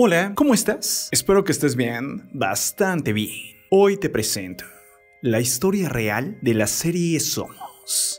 Hola, ¿cómo estás? Espero que estés bien, bastante bien. Hoy te presento la historia real de la serie Somos.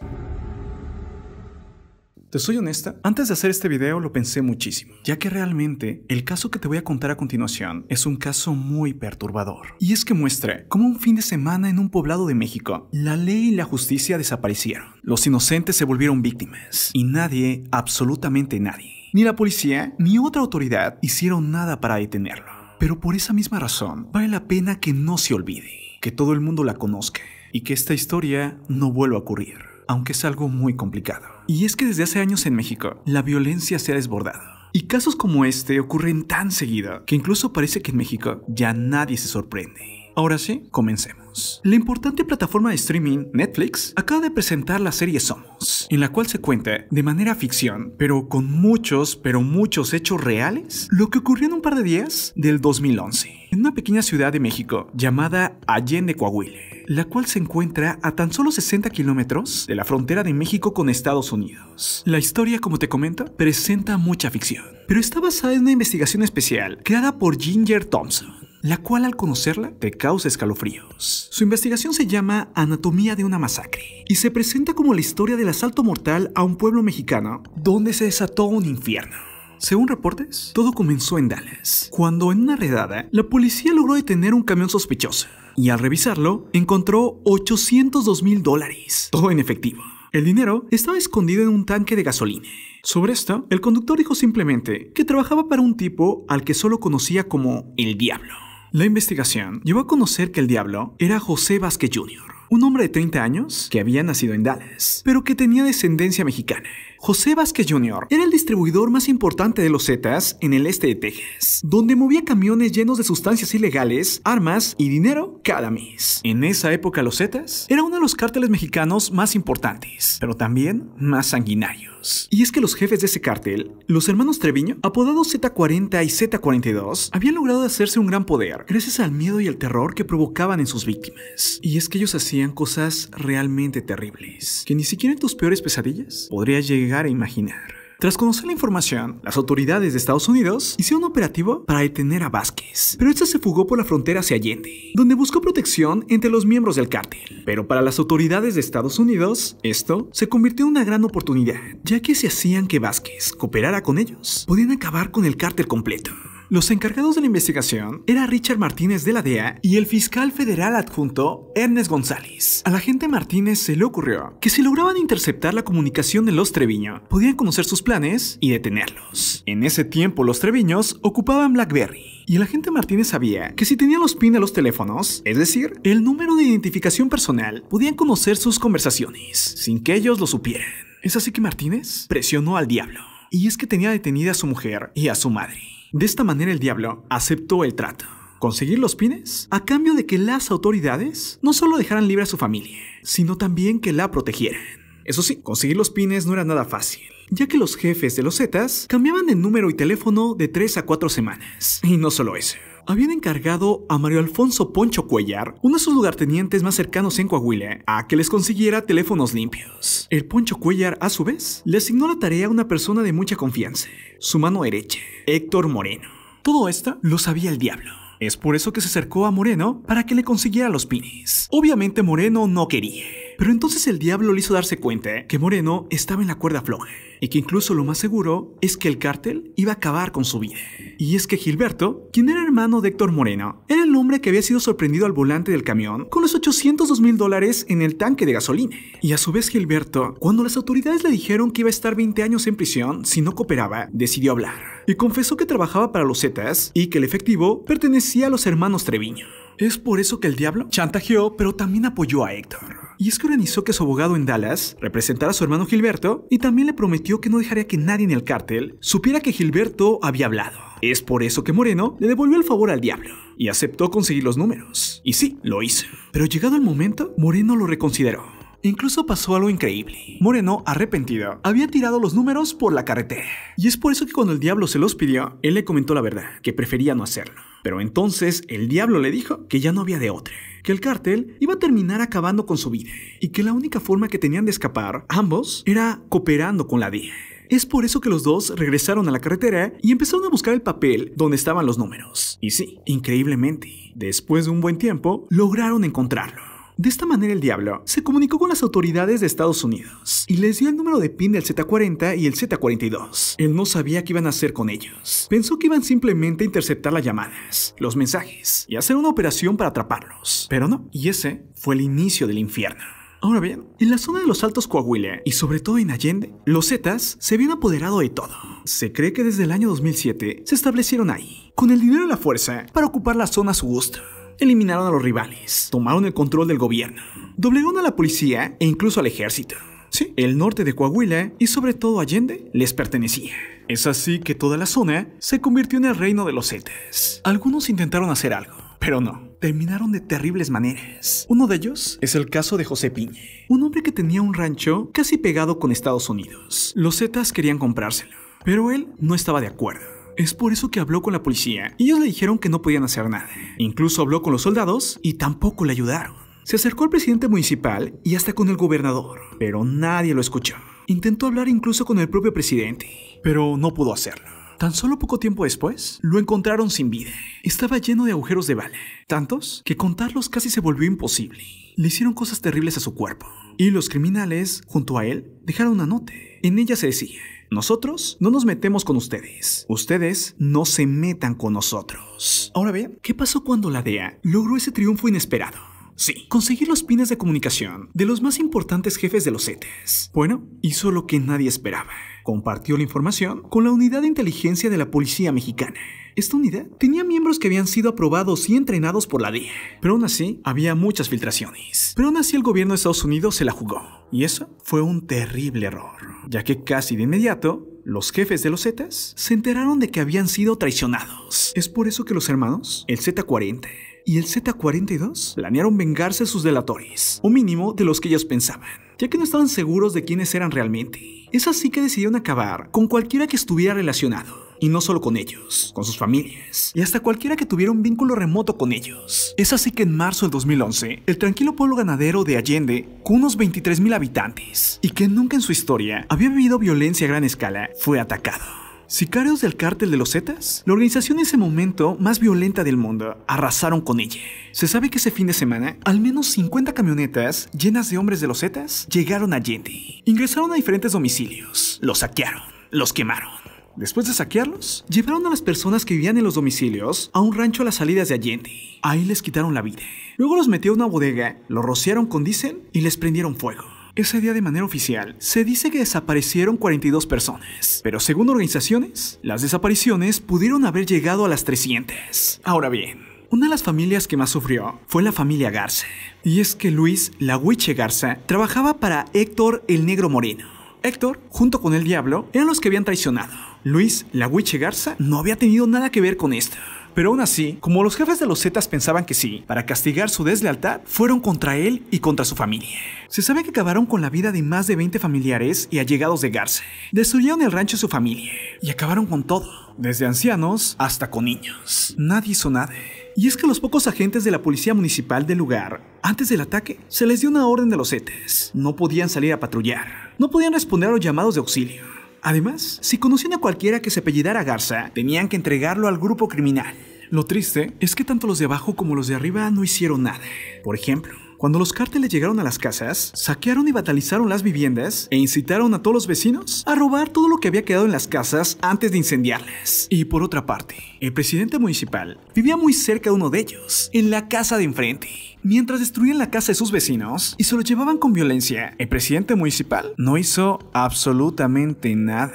Te soy honesta, antes de hacer este video lo pensé muchísimo, ya que realmente el caso que te voy a contar a continuación es un caso muy perturbador. Y es que muestra cómo un fin de semana en un poblado de México, la ley y la justicia desaparecieron, los inocentes se volvieron víctimas y nadie, absolutamente nadie, ni la policía ni otra autoridad hicieron nada para detenerlo. Pero por esa misma razón, vale la pena que no se olvide, que todo el mundo la conozca y que esta historia no vuelva a ocurrir, aunque es algo muy complicado. Y es que desde hace años en México, la violencia se ha desbordado. Y casos como este ocurren tan seguido que incluso parece que en México ya nadie se sorprende. Ahora sí, comencemos. La importante plataforma de streaming Netflix acaba de presentar la serie Somos, en la cual se cuenta de manera ficción, pero con muchos, pero muchos hechos reales, lo que ocurrió en un par de días del 2011, en una pequeña ciudad de México llamada Allende Coahuila la cual se encuentra a tan solo 60 kilómetros de la frontera de México con Estados Unidos. La historia, como te comento, presenta mucha ficción, pero está basada en una investigación especial creada por Ginger Thompson, la cual al conocerla te causa escalofríos. Su investigación se llama Anatomía de una masacre y se presenta como la historia del asalto mortal a un pueblo mexicano donde se desató un infierno. Según reportes, todo comenzó en Dallas, cuando en una redada la policía logró detener un camión sospechoso y al revisarlo encontró 802 mil dólares, todo en efectivo. El dinero estaba escondido en un tanque de gasolina. Sobre esto, el conductor dijo simplemente que trabajaba para un tipo al que solo conocía como el diablo. La investigación llevó a conocer que el diablo era José Vázquez Jr., un hombre de 30 años que había nacido en Dallas, pero que tenía descendencia mexicana. José Vázquez Jr. era el distribuidor más importante de los Zetas en el este de Texas, donde movía camiones llenos de sustancias ilegales, armas y dinero cada mes. En esa época los Zetas era uno de los cárteles mexicanos más importantes, pero también más sanguinarios. Y es que los jefes de ese cártel, los hermanos Treviño, apodados Z40 y Z42, habían logrado hacerse un gran poder gracias al miedo y el terror que provocaban en sus víctimas. Y es que ellos hacían cosas realmente terribles, que ni siquiera en tus peores pesadillas podría llegar imaginar. Tras conocer la información, las autoridades de Estados Unidos hicieron un operativo para detener a Vázquez, pero este se fugó por la frontera hacia Allende, donde buscó protección entre los miembros del cártel. Pero para las autoridades de Estados Unidos, esto se convirtió en una gran oportunidad, ya que si hacían que Vázquez cooperara con ellos, podían acabar con el cártel completo. Los encargados de la investigación era Richard Martínez de la DEA y el fiscal federal adjunto Ernest González. A la gente Martínez se le ocurrió que si lograban interceptar la comunicación de los Treviño, podían conocer sus planes y detenerlos. En ese tiempo los Treviños ocupaban BlackBerry y el agente Martínez sabía que si tenían los PIN de los teléfonos, es decir, el número de identificación personal, podían conocer sus conversaciones sin que ellos lo supieran. Es así que Martínez presionó al diablo. Y es que tenía detenida a su mujer y a su madre. De esta manera el diablo aceptó el trato. Conseguir los pines a cambio de que las autoridades no solo dejaran libre a su familia, sino también que la protegieran. Eso sí, conseguir los pines no era nada fácil, ya que los jefes de los Zetas cambiaban de número y teléfono de 3 a 4 semanas. Y no solo eso, habían encargado a Mario Alfonso Poncho Cuellar, uno de sus lugartenientes más cercanos en Coahuila, a que les consiguiera teléfonos limpios. El Poncho Cuellar, a su vez, le asignó la tarea a una persona de mucha confianza, su mano derecha, Héctor Moreno. Todo esto lo sabía el diablo. Es por eso que se acercó a Moreno para que le consiguiera los pines. Obviamente Moreno no quería. Pero entonces el diablo le hizo darse cuenta ¿eh? que Moreno estaba en la cuerda floja y que incluso lo más seguro es que el cártel iba a acabar con su vida. Y es que Gilberto, quien era hermano de Héctor Moreno, era el hombre que había sido sorprendido al volante del camión con los 802 mil dólares en el tanque de gasolina. Y a su vez Gilberto, cuando las autoridades le dijeron que iba a estar 20 años en prisión si no cooperaba, decidió hablar y confesó que trabajaba para los Zetas y que el efectivo pertenecía a los hermanos Treviño. Es por eso que el diablo chantajeó, pero también apoyó a Héctor. Y es que organizó que su abogado en Dallas representara a su hermano Gilberto y también le prometió que no dejaría que nadie en el cártel supiera que Gilberto había hablado. Es por eso que Moreno le devolvió el favor al diablo y aceptó conseguir los números. Y sí, lo hizo. Pero llegado el momento, Moreno lo reconsideró Incluso pasó algo increíble. Moreno, arrepentido, había tirado los números por la carretera. Y es por eso que cuando el diablo se los pidió, él le comentó la verdad, que prefería no hacerlo. Pero entonces el diablo le dijo que ya no había de otra, que el cártel iba a terminar acabando con su vida y que la única forma que tenían de escapar ambos era cooperando con la DIA. Es por eso que los dos regresaron a la carretera y empezaron a buscar el papel donde estaban los números. Y sí, increíblemente, después de un buen tiempo, lograron encontrarlo. De esta manera el diablo se comunicó con las autoridades de Estados Unidos y les dio el número de PIN del Z40 y el Z42. Él no sabía qué iban a hacer con ellos. Pensó que iban simplemente a interceptar las llamadas, los mensajes y hacer una operación para atraparlos. Pero no, y ese fue el inicio del infierno. Ahora bien, en la zona de los Altos Coahuila y sobre todo en Allende, los Zetas se habían apoderado de todo. Se cree que desde el año 2007 se establecieron ahí, con el dinero y la fuerza para ocupar la zona a su gusto eliminaron a los rivales, tomaron el control del gobierno, doblegaron a la policía e incluso al ejército. Sí, el norte de Coahuila y sobre todo Allende les pertenecía. Es así que toda la zona se convirtió en el reino de los Zetas. Algunos intentaron hacer algo, pero no. Terminaron de terribles maneras. Uno de ellos es el caso de José Piñe, un hombre que tenía un rancho casi pegado con Estados Unidos. Los Zetas querían comprárselo, pero él no estaba de acuerdo. Es por eso que habló con la policía. Ellos le dijeron que no podían hacer nada. Incluso habló con los soldados y tampoco le ayudaron. Se acercó al presidente municipal y hasta con el gobernador, pero nadie lo escuchó. Intentó hablar incluso con el propio presidente, pero no pudo hacerlo. Tan solo poco tiempo después, lo encontraron sin vida. Estaba lleno de agujeros de bala, tantos que contarlos casi se volvió imposible. Le hicieron cosas terribles a su cuerpo, y los criminales, junto a él, dejaron una nota. En ella se decía, nosotros no nos metemos con ustedes. Ustedes no se metan con nosotros. Ahora bien, ¿qué pasó cuando la DEA logró ese triunfo inesperado? Sí, conseguir los pines de comunicación de los más importantes jefes de los Zetas. Bueno, hizo lo que nadie esperaba. Compartió la información con la unidad de inteligencia de la policía mexicana. Esta unidad tenía miembros que habían sido aprobados y entrenados por la DIA, pero aún así había muchas filtraciones. Pero aún así el gobierno de Estados Unidos se la jugó, y eso fue un terrible error, ya que casi de inmediato los jefes de los Zetas se enteraron de que habían sido traicionados. Es por eso que los hermanos, el Z40 y el Z-42 planearon vengarse a sus delatores, o mínimo de los que ellos pensaban, ya que no estaban seguros de quiénes eran realmente. Es así que decidieron acabar con cualquiera que estuviera relacionado y no solo con ellos, con sus familias y hasta cualquiera que tuviera un vínculo remoto con ellos. Es así que en marzo del 2011, el tranquilo pueblo ganadero de Allende, con unos 23.000 habitantes y que nunca en su historia había vivido violencia a gran escala, fue atacado. Sicarios del cártel de los Zetas, la organización en ese momento más violenta del mundo, arrasaron con ella. Se sabe que ese fin de semana, al menos 50 camionetas llenas de hombres de los Zetas llegaron a Allende, Ingresaron a diferentes domicilios, los saquearon, los quemaron. Después de saquearlos, llevaron a las personas que vivían en los domicilios a un rancho a las salidas de Allende. Ahí les quitaron la vida. Luego los metió a una bodega, los rociaron con diésel y les prendieron fuego. Ese día de manera oficial, se dice que desaparecieron 42 personas, pero según organizaciones, las desapariciones pudieron haber llegado a las 300. Ahora bien, una de las familias que más sufrió fue la familia Garza. Y es que Luis la Huiche Garza trabajaba para Héctor el Negro Moreno. Héctor, junto con el Diablo, eran los que habían traicionado. Luis la Huiche Garza no había tenido nada que ver con esto. Pero aún así, como los jefes de los Zetas pensaban que sí, para castigar su deslealtad, fueron contra él y contra su familia. Se sabe que acabaron con la vida de más de 20 familiares y allegados de Garza Destruyeron el rancho de su familia y acabaron con todo, desde ancianos hasta con niños. Nadie hizo nada. Y es que los pocos agentes de la policía municipal del lugar, antes del ataque, se les dio una orden de los Zetas. No podían salir a patrullar, no podían responder a los llamados de auxilio. Además, si conocían a cualquiera que se apellidara Garza, tenían que entregarlo al grupo criminal. Lo triste es que tanto los de abajo como los de arriba no hicieron nada. Por ejemplo, cuando los cárteles llegaron a las casas, saquearon y batalizaron las viviendas e incitaron a todos los vecinos a robar todo lo que había quedado en las casas antes de incendiarlas. Y por otra parte, el presidente municipal vivía muy cerca de uno de ellos, en la casa de enfrente. Mientras destruían la casa de sus vecinos y se lo llevaban con violencia, el presidente municipal no hizo absolutamente nada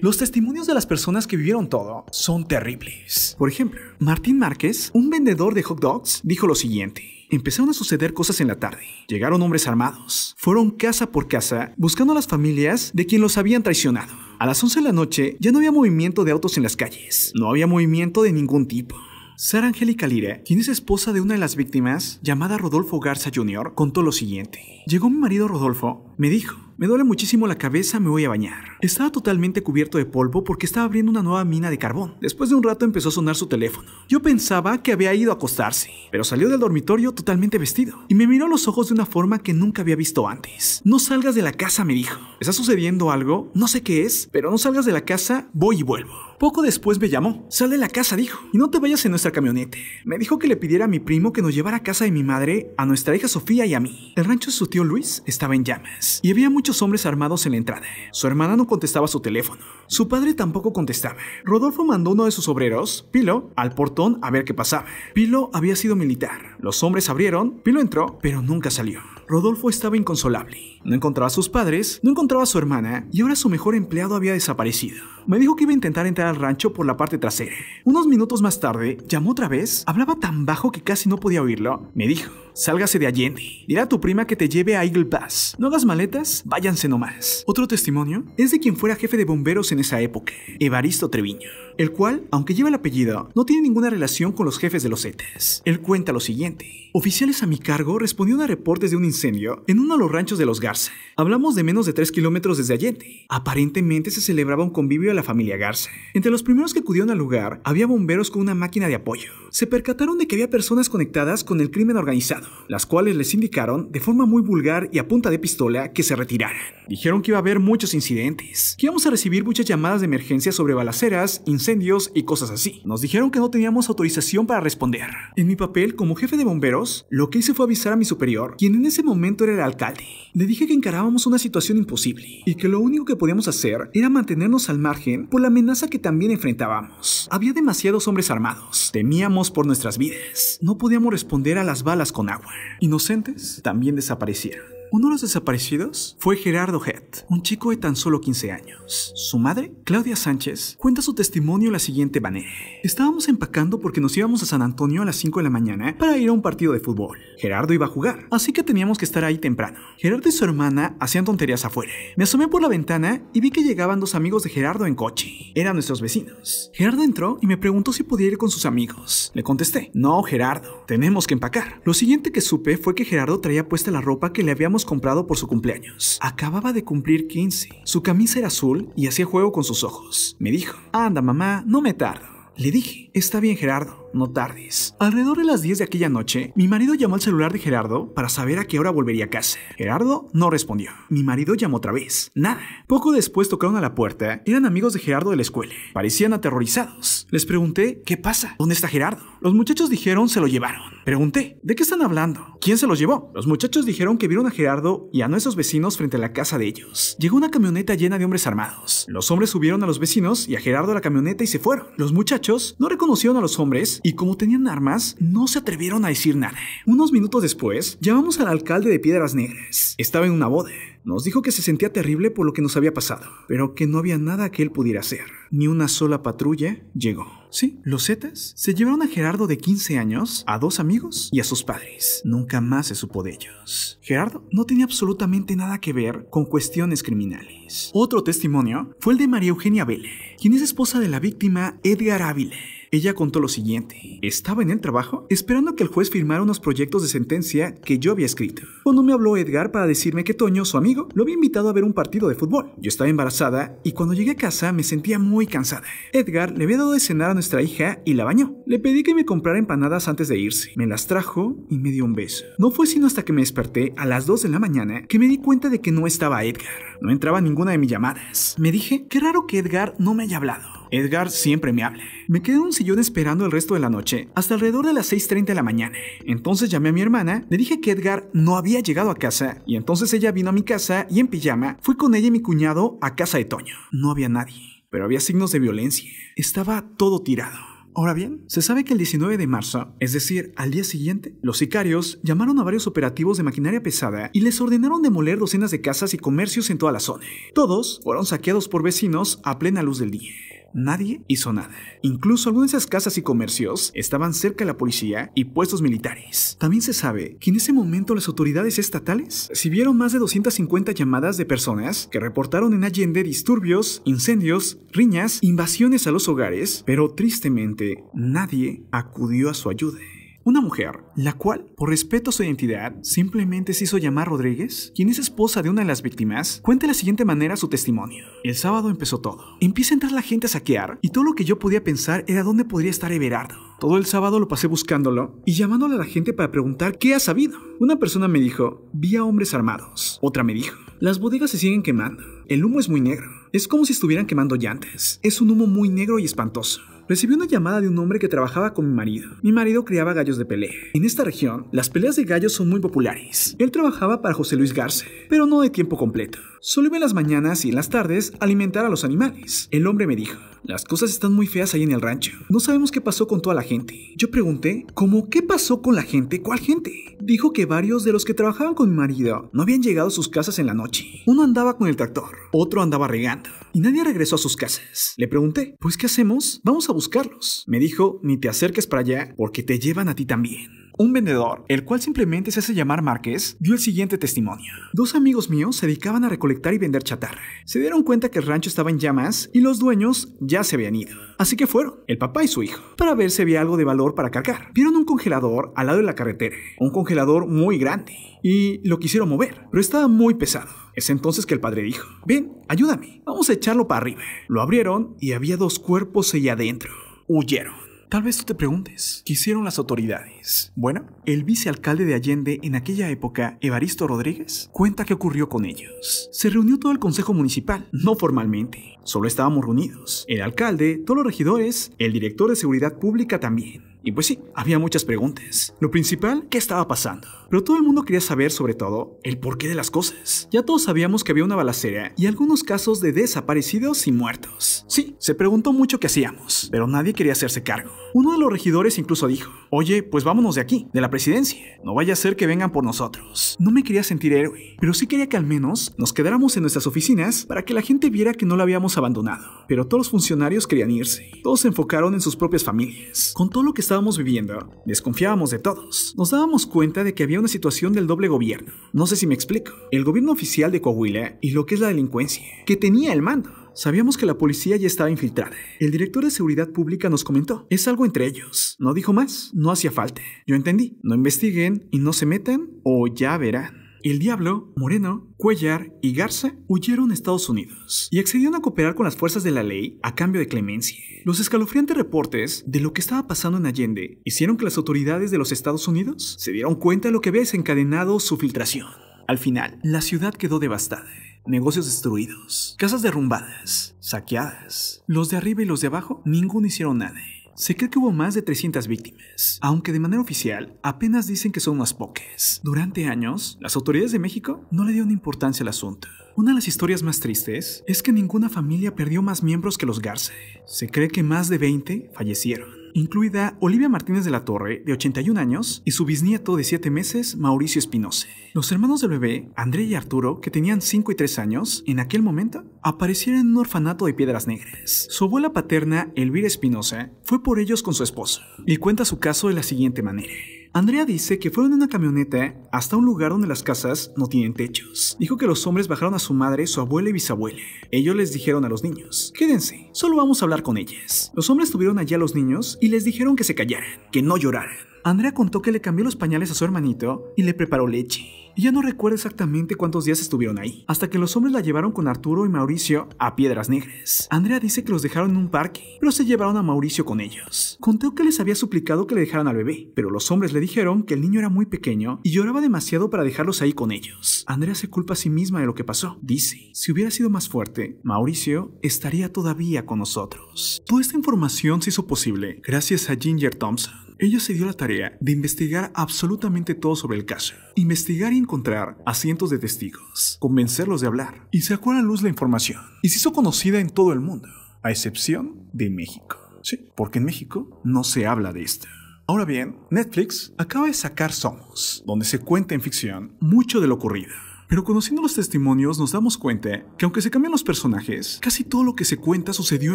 los testimonios de las personas que vivieron todo son terribles. Por ejemplo, Martín Márquez, un vendedor de hot dogs, dijo lo siguiente. Empezaron a suceder cosas en la tarde. Llegaron hombres armados. Fueron casa por casa buscando a las familias de quien los habían traicionado. A las 11 de la noche ya no había movimiento de autos en las calles. No había movimiento de ningún tipo. Sara Angélica Lira, quien es esposa de una de las víctimas, llamada Rodolfo Garza Jr., contó lo siguiente. Llegó mi marido Rodolfo, me dijo, me duele muchísimo la cabeza, me voy a bañar. Estaba totalmente cubierto de polvo porque estaba abriendo una nueva mina de carbón. Después de un rato empezó a sonar su teléfono. Yo pensaba que había ido a acostarse, pero salió del dormitorio totalmente vestido y me miró los ojos de una forma que nunca había visto antes. No salgas de la casa, me dijo. ¿Está sucediendo algo? No sé qué es, pero no salgas de la casa, voy y vuelvo. Poco después me llamó. Sal de la casa, dijo. Y no te vayas en nuestra camioneta. Me dijo que le pidiera a mi primo que nos llevara a casa de mi madre, a nuestra hija Sofía y a mí. El rancho de su tío Luis estaba en llamas y había muchos hombres armados en la entrada. Su hermana no contestaba su teléfono. Su padre tampoco contestaba. Rodolfo mandó uno de sus obreros, Pilo, al portón a ver qué pasaba. Pilo había sido militar. Los hombres abrieron, Pilo entró, pero nunca salió. Rodolfo estaba inconsolable. No encontraba a sus padres, no encontraba a su hermana y ahora su mejor empleado había desaparecido. Me dijo que iba a intentar entrar al rancho por la parte trasera. Unos minutos más tarde, llamó otra vez, hablaba tan bajo que casi no podía oírlo. Me dijo, sálgase de Allende. Dirá a tu prima que te lleve a Eagle Pass. No hagas maletas, váyanse nomás. Otro testimonio es de quien fuera jefe de bomberos en esa época, Evaristo Treviño, el cual, aunque lleva el apellido, no tiene ninguna relación con los jefes de los Zetas. Él cuenta lo siguiente. Oficiales a mi cargo respondieron a reportes de un incendio incendio en uno de los ranchos de los Garza. Hablamos de menos de 3 kilómetros desde Allende. Aparentemente se celebraba un convivio de la familia Garza. Entre los primeros que acudieron al lugar había bomberos con una máquina de apoyo. Se percataron de que había personas conectadas con el crimen organizado, las cuales les indicaron de forma muy vulgar y a punta de pistola que se retiraran. Dijeron que iba a haber muchos incidentes, que íbamos a recibir muchas llamadas de emergencia sobre balaceras, incendios y cosas así. Nos dijeron que no teníamos autorización para responder. En mi papel como jefe de bomberos, lo que hice fue avisar a mi superior, quien en ese momento momento era el alcalde. Le dije que encarábamos una situación imposible y que lo único que podíamos hacer era mantenernos al margen por la amenaza que también enfrentábamos. Había demasiados hombres armados, temíamos por nuestras vidas, no podíamos responder a las balas con agua. Inocentes también desaparecieron. Uno de los desaparecidos fue Gerardo Head, un chico de tan solo 15 años. Su madre, Claudia Sánchez, cuenta su testimonio de la siguiente manera. Estábamos empacando porque nos íbamos a San Antonio a las 5 de la mañana para ir a un partido de fútbol. Gerardo iba a jugar, así que teníamos que estar ahí temprano. Gerardo y su hermana hacían tonterías afuera. Me asomé por la ventana y vi que llegaban dos amigos de Gerardo en coche. Eran nuestros vecinos. Gerardo entró y me preguntó si podía ir con sus amigos. Le contesté, no Gerardo, tenemos que empacar. Lo siguiente que supe fue que Gerardo traía puesta la ropa que le habíamos comprado por su cumpleaños. Acababa de cumplir 15. Su camisa era azul y hacía juego con sus ojos. Me dijo, anda mamá, no me tardo. Le dije, está bien Gerardo, no tardes. Alrededor de las 10 de aquella noche, mi marido llamó al celular de Gerardo para saber a qué hora volvería a casa. Gerardo no respondió. Mi marido llamó otra vez. Nada. Poco después tocaron a la puerta. Eran amigos de Gerardo de la escuela. Parecían aterrorizados. Les pregunté, ¿qué pasa? ¿Dónde está Gerardo? Los muchachos dijeron, se lo llevaron. Pregunté, ¿de qué están hablando? ¿Quién se los llevó? Los muchachos dijeron que vieron a Gerardo y a nuestros vecinos frente a la casa de ellos. Llegó una camioneta llena de hombres armados. Los hombres subieron a los vecinos y a Gerardo a la camioneta y se fueron. Los muchachos no reconocieron a los hombres y como tenían armas, no se atrevieron a decir nada. Unos minutos después, llamamos al alcalde de Piedras Negras. Estaba en una boda. Nos dijo que se sentía terrible por lo que nos había pasado, pero que no había nada que él pudiera hacer. Ni una sola patrulla llegó. Sí, los Zetas se llevaron a Gerardo de 15 años, a dos amigos y a sus padres. Nunca más se supo de ellos. Gerardo no tenía absolutamente nada que ver con cuestiones criminales. Otro testimonio fue el de María Eugenia Vélez, quien es esposa de la víctima Edgar Ávila. Ella contó lo siguiente. Estaba en el trabajo esperando que el juez firmara unos proyectos de sentencia que yo había escrito. Cuando me habló Edgar para decirme que Toño, su amigo, lo había invitado a ver un partido de fútbol. Yo estaba embarazada y cuando llegué a casa me sentía muy cansada. Edgar le había dado de cenar a nuestra hija y la bañó. Le pedí que me comprara empanadas antes de irse. Me las trajo y me dio un beso. No fue sino hasta que me desperté a las 2 de la mañana que me di cuenta de que no estaba Edgar. No entraba ninguna de mis llamadas. Me dije, qué raro que Edgar no me haya hablado. Edgar siempre me habla. Me quedé en un sillón esperando el resto de la noche, hasta alrededor de las 6.30 de la mañana. Entonces llamé a mi hermana, le dije que Edgar no había llegado a casa, y entonces ella vino a mi casa y en pijama fui con ella y mi cuñado a casa de Toño. No había nadie, pero había signos de violencia. Estaba todo tirado. Ahora bien, se sabe que el 19 de marzo, es decir, al día siguiente, los sicarios llamaron a varios operativos de maquinaria pesada y les ordenaron demoler docenas de casas y comercios en toda la zona. Todos fueron saqueados por vecinos a plena luz del día. Nadie hizo nada. Incluso algunas esas casas y comercios estaban cerca de la policía y puestos militares. También se sabe que en ese momento las autoridades estatales recibieron más de 250 llamadas de personas que reportaron en Allende disturbios, incendios, riñas, invasiones a los hogares, pero tristemente nadie acudió a su ayuda. Una mujer, la cual, por respeto a su identidad, simplemente se hizo llamar Rodríguez, quien es esposa de una de las víctimas, cuenta de la siguiente manera su testimonio. El sábado empezó todo. Empieza a entrar la gente a saquear y todo lo que yo podía pensar era dónde podría estar Everardo. Todo el sábado lo pasé buscándolo y llamándole a la gente para preguntar qué ha sabido. Una persona me dijo, vi a hombres armados. Otra me dijo, las bodegas se siguen quemando. El humo es muy negro. Es como si estuvieran quemando llantes, Es un humo muy negro y espantoso recibí una llamada de un hombre que trabajaba con mi marido. Mi marido criaba gallos de pelea. En esta región, las peleas de gallos son muy populares. Él trabajaba para José Luis Garce, pero no de tiempo completo. Solo iba en las mañanas y en las tardes a alimentar a los animales. El hombre me dijo, las cosas están muy feas ahí en el rancho. No sabemos qué pasó con toda la gente. Yo pregunté, ¿cómo qué pasó con la gente? ¿Cuál gente? Dijo que varios de los que trabajaban con mi marido no habían llegado a sus casas en la noche. Uno andaba con el tractor, otro andaba regando y nadie regresó a sus casas. Le pregunté, ¿pues qué hacemos? Vamos a buscarlos. Me dijo, ni te acerques para allá porque te llevan a ti también. Un vendedor, el cual simplemente se hace llamar Márquez, dio el siguiente testimonio. Dos amigos míos se dedicaban a recolectar y vender chatarra. Se dieron cuenta que el rancho estaba en llamas y los dueños ya se habían ido. Así que fueron, el papá y su hijo, para ver si había algo de valor para cargar. Vieron un congelador al lado de la carretera, un congelador muy grande, y lo quisieron mover, pero estaba muy pesado. Es entonces que el padre dijo, ven, ayúdame, vamos a echarlo para arriba. Lo abrieron y había dos cuerpos ahí adentro. Huyeron. Tal vez tú te preguntes, ¿qué hicieron las autoridades? Bueno, el vicealcalde de Allende en aquella época, Evaristo Rodríguez, cuenta qué ocurrió con ellos. Se reunió todo el consejo municipal, no formalmente, solo estábamos reunidos. El alcalde, todos los regidores, el director de seguridad pública también. Y pues sí, había muchas preguntas. Lo principal, ¿qué estaba pasando? pero todo el mundo quería saber sobre todo el porqué de las cosas. Ya todos sabíamos que había una balacera y algunos casos de desaparecidos y muertos. Sí, se preguntó mucho qué hacíamos, pero nadie quería hacerse cargo. Uno de los regidores incluso dijo, oye, pues vámonos de aquí, de la presidencia, no vaya a ser que vengan por nosotros. No me quería sentir héroe, pero sí quería que al menos nos quedáramos en nuestras oficinas para que la gente viera que no la habíamos abandonado. Pero todos los funcionarios querían irse, todos se enfocaron en sus propias familias. Con todo lo que estábamos viviendo, desconfiábamos de todos. Nos dábamos cuenta de que había una situación del doble gobierno. No sé si me explico. El gobierno oficial de Coahuila y lo que es la delincuencia, que tenía el mando. Sabíamos que la policía ya estaba infiltrada. El director de seguridad pública nos comentó, es algo entre ellos. No dijo más, no hacía falta. Yo entendí, no investiguen y no se metan o ya verán. El Diablo, Moreno, Cuellar y Garza huyeron a Estados Unidos y accedieron a cooperar con las fuerzas de la ley a cambio de clemencia. Los escalofriantes reportes de lo que estaba pasando en Allende hicieron que las autoridades de los Estados Unidos se dieron cuenta de lo que había desencadenado su filtración. Al final, la ciudad quedó devastada negocios destruidos, casas derrumbadas, saqueadas. Los de arriba y los de abajo, ninguno hicieron nada se cree que hubo más de 300 víctimas, aunque de manera oficial apenas dicen que son unas pocas. Durante años, las autoridades de México no le dieron importancia al asunto. Una de las historias más tristes es que ninguna familia perdió más miembros que los Garce. Se cree que más de 20 fallecieron incluida Olivia Martínez de la Torre, de 81 años, y su bisnieto de 7 meses, Mauricio Espinosa. Los hermanos del bebé, André y Arturo, que tenían 5 y 3 años, en aquel momento, aparecieron en un orfanato de piedras negras. Su abuela paterna, Elvira Espinosa, fue por ellos con su esposo, y cuenta su caso de la siguiente manera. Andrea dice que fueron en una camioneta hasta un lugar donde las casas no tienen techos. Dijo que los hombres bajaron a su madre, su abuela y bisabuela. Ellos les dijeron a los niños, quédense, solo vamos a hablar con ellas. Los hombres tuvieron allá a los niños y les dijeron que se callaran, que no lloraran. Andrea contó que le cambió los pañales a su hermanito y le preparó leche. ya no recuerda exactamente cuántos días estuvieron ahí, hasta que los hombres la llevaron con Arturo y Mauricio a Piedras Negras. Andrea dice que los dejaron en un parque, pero se llevaron a Mauricio con ellos. Contó que les había suplicado que le dejaran al bebé, pero los hombres le dijeron que el niño era muy pequeño y lloraba demasiado para dejarlos ahí con ellos. Andrea se culpa a sí misma de lo que pasó. Dice, si hubiera sido más fuerte, Mauricio estaría todavía con nosotros. Toda esta información se hizo posible gracias a Ginger Thompson ella se dio la tarea de investigar absolutamente todo sobre el caso, investigar y encontrar a cientos de testigos, convencerlos de hablar, y sacó a la luz la información, y se hizo conocida en todo el mundo, a excepción de México. Sí, porque en México no se habla de esto. Ahora bien, Netflix acaba de sacar Somos, donde se cuenta en ficción mucho de lo ocurrido. Pero conociendo los testimonios nos damos cuenta que aunque se cambian los personajes, casi todo lo que se cuenta sucedió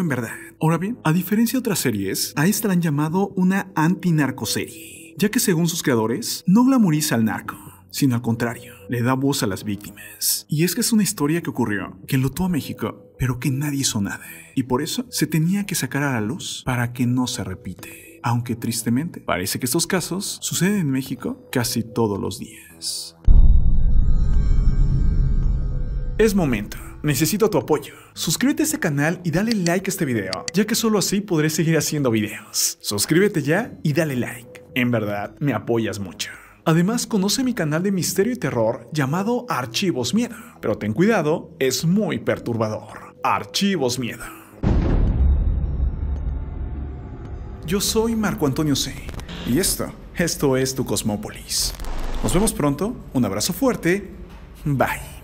en verdad. Ahora bien, a diferencia de otras series, a esta la han llamado una anti ya que según sus creadores, no glamoriza al narco, sino al contrario, le da voz a las víctimas. Y es que es una historia que ocurrió, que lotó a México, pero que nadie hizo nada. Y por eso se tenía que sacar a la luz para que no se repite. Aunque tristemente, parece que estos casos suceden en México casi todos los días. Es momento. Necesito tu apoyo. Suscríbete a este canal y dale like a este video, ya que solo así podré seguir haciendo videos. Suscríbete ya y dale like. En verdad, me apoyas mucho. Además, conoce mi canal de misterio y terror llamado Archivos Miedo. Pero ten cuidado, es muy perturbador. Archivos Miedo. Yo soy Marco Antonio C. Y esto, esto es tu Cosmópolis. Nos vemos pronto, un abrazo fuerte, bye.